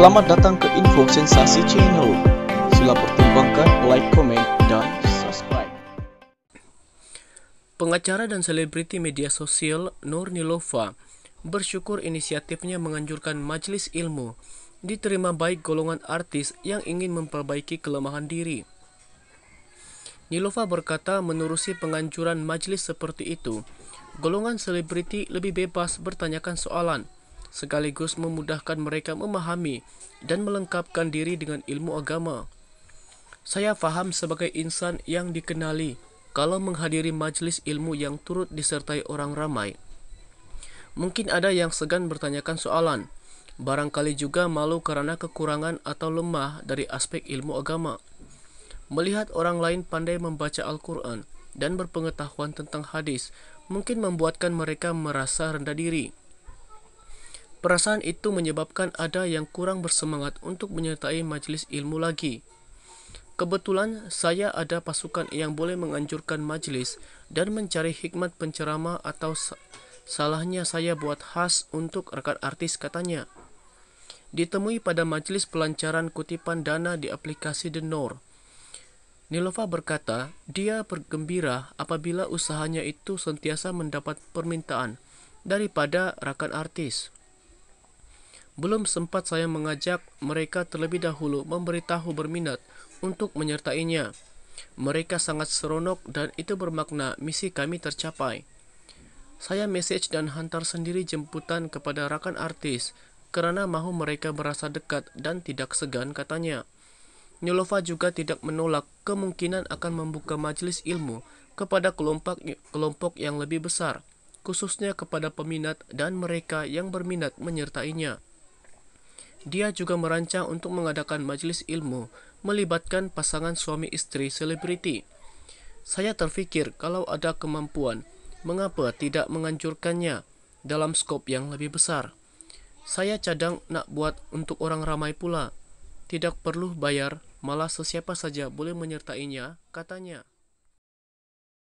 Selamat datang ke Info Sensasi Channel. Sila pertimbangkan like, comment, dan subscribe. Pengacara dan selebriti media sosial Nur Nilova bersyukur inisiatifnya menganjurkan majelis ilmu diterima baik golongan artis yang ingin memperbaiki kelemahan diri. Nilova berkata menurusi penganjuran majelis seperti itu, golongan selebriti lebih bebas bertanyakan soalan sekaligus memudahkan mereka memahami dan melengkapkan diri dengan ilmu agama. Saya faham sebagai insan yang dikenali kalau menghadiri majlis ilmu yang turut disertai orang ramai. Mungkin ada yang segan bertanyakan soalan, barangkali juga malu karena kekurangan atau lemah dari aspek ilmu agama. Melihat orang lain pandai membaca Al-Quran dan berpengetahuan tentang hadis mungkin membuatkan mereka merasa rendah diri. Perasaan itu menyebabkan ada yang kurang bersemangat untuk menyertai majelis ilmu lagi. Kebetulan saya ada pasukan yang boleh menganjurkan majelis dan mencari hikmat penceramah atau salahnya saya buat khas untuk rekan artis katanya. Ditemui pada majelis pelancaran kutipan dana di aplikasi The Nor. Nilova berkata, dia bergembira apabila usahanya itu sentiasa mendapat permintaan daripada rekan artis. Belum sempat saya mengajak mereka terlebih dahulu memberitahu berminat untuk menyertainya. Mereka sangat seronok dan itu bermakna misi kami tercapai. Saya message dan hantar sendiri jemputan kepada rakan artis karena mahu mereka merasa dekat dan tidak segan katanya. Nyolova juga tidak menolak kemungkinan akan membuka majelis ilmu kepada kelompok kelompok yang lebih besar, khususnya kepada peminat dan mereka yang berminat menyertainya. Dia juga merancang untuk mengadakan majelis ilmu, melibatkan pasangan suami istri selebriti. Saya terfikir kalau ada kemampuan, mengapa tidak menganjurkannya dalam skop yang lebih besar? Saya cadang nak buat untuk orang ramai pula. Tidak perlu bayar, malah sesiapa saja boleh menyertainya, katanya.